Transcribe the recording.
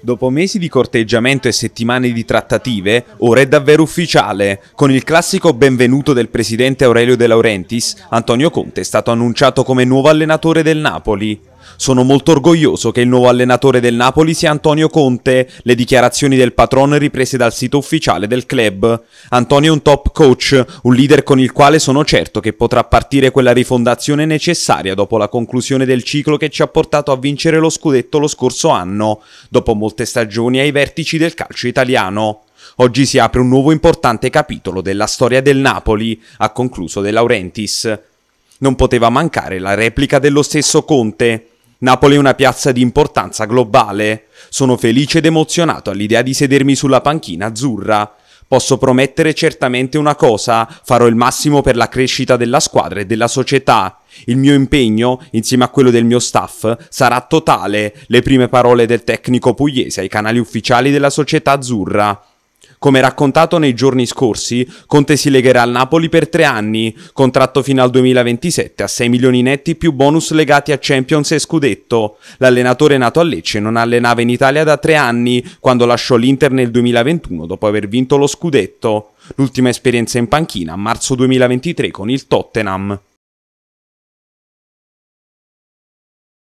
Dopo mesi di corteggiamento e settimane di trattative, ora è davvero ufficiale. Con il classico benvenuto del presidente Aurelio De Laurentiis, Antonio Conte è stato annunciato come nuovo allenatore del Napoli. Sono molto orgoglioso che il nuovo allenatore del Napoli sia Antonio Conte, le dichiarazioni del patron riprese dal sito ufficiale del club. Antonio è un top coach, un leader con il quale sono certo che potrà partire quella rifondazione necessaria dopo la conclusione del ciclo che ci ha portato a vincere lo scudetto lo scorso anno, dopo molte stagioni ai vertici del calcio italiano. Oggi si apre un nuovo importante capitolo della storia del Napoli, ha concluso De Laurentiis. Non poteva mancare la replica dello stesso Conte. Napoli è una piazza di importanza globale. Sono felice ed emozionato all'idea di sedermi sulla panchina azzurra. Posso promettere certamente una cosa, farò il massimo per la crescita della squadra e della società. Il mio impegno, insieme a quello del mio staff, sarà totale, le prime parole del tecnico pugliese ai canali ufficiali della società azzurra. Come raccontato nei giorni scorsi, Conte si legherà al Napoli per tre anni, contratto fino al 2027 a 6 milioni netti più bonus legati a Champions e Scudetto. L'allenatore nato a Lecce non allenava in Italia da tre anni, quando lasciò l'Inter nel 2021 dopo aver vinto lo Scudetto. L'ultima esperienza in panchina a marzo 2023 con il Tottenham.